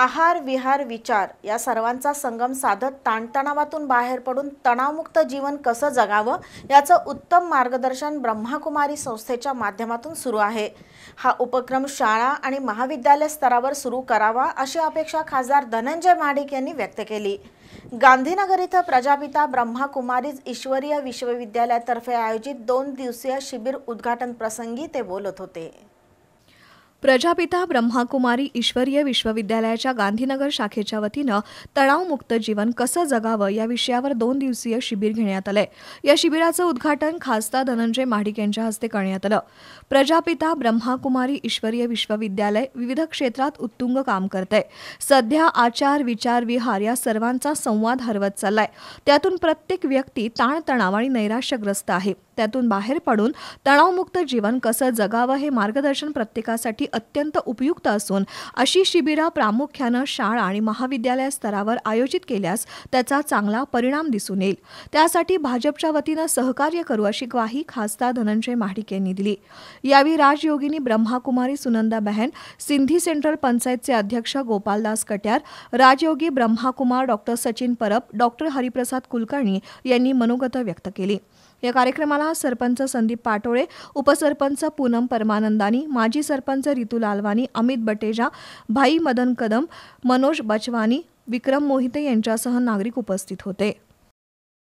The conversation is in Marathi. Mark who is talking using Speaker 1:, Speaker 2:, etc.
Speaker 1: आहार विहार विचार या सर्वांचा संगम साधत ताणतणावातून बाहेर पडून तणावमुक्त जीवन कसं जगावं याचं उत्तम मार्गदर्शन ब्रह्माकुमारी संस्थेच्या माध्यमातून सुरू आहे हा उपक्रम शाळा आणि महाविद्यालय स्तरावर सुरू करावा अशी अपेक्षा खासदार धनंजय माडिक यांनी व्यक्त केली गांधीनगर इथं प्रजापिता ब्रह्माकुमारीज ईश्वरीय विश्वविद्यालयातर्फे आयोजित दोन दिवसीय शिबिर उद्घाटन प्रसंगी ते बोलत होते
Speaker 2: प्रजापिता ब्रह्माकुमारी ईश्वरीय विश्वविद्यालयाच्या गांधीनगर शाखेच्या वतीनं तणावमुक्त जीवन कसं जगावं या विषयावर दोन दिवसीय शिबिर घेण्यात आलंय या शिबिराचं उद्घाटन खासदार धनंजय महाडिक यांच्या हस्ते करण्यात आलं प्रजापिता ब्रह्माकुमारी ईश्वरीय विश्वविद्यालय विविध क्षेत्रात उत्तुंग काम करतंय सध्या आचार विचार विहार या सर्वांचा संवाद हरवत चाललाय त्यातून प्रत्येक व्यक्ती ताणतणाव आणि नैराश्यग्रस्त आहे त्यातून बाहेर पडून तणावमुक्त जीवन कसं जगावं हे मार्गदर्शन प्रत्येकासाठी अत्यंत उपयुक्त असून अशी शिबिरं प्रामुख्यानं शाळा आणि महाविद्यालय स्तरावर आयोजित केल्यास त्याचा चांगला परिणाम दिसून येईल त्यासाठी भाजपच्या वतीनं सहकार्य करू अशी ग्वाही खासदार धनंजय महाडिक यांनी दिली यावेळी राजयोगिनी ब्रह्माकुमारी सुनंदा बहन सिंधी सेंट्रल पंचायतचे अध्यक्ष गोपालदास कट्यार राजयोगी ब्रह्माकुमार डॉक्टर सचिन परब डॉक्टर हरिप्रसाद कुलकर्णी यांनी मनोगत व्यक्त केली या कार्यक्रमाला सरपंच संदीप पाटोळे उपसरपंच पूनम परमानंदानी माजी सरपंच रितू लालवानी अमित बटेजा भाई मदन कदम मनोज बचवानी विक्रम मोहिते यांच्यासह नागरिक उपस्थित होते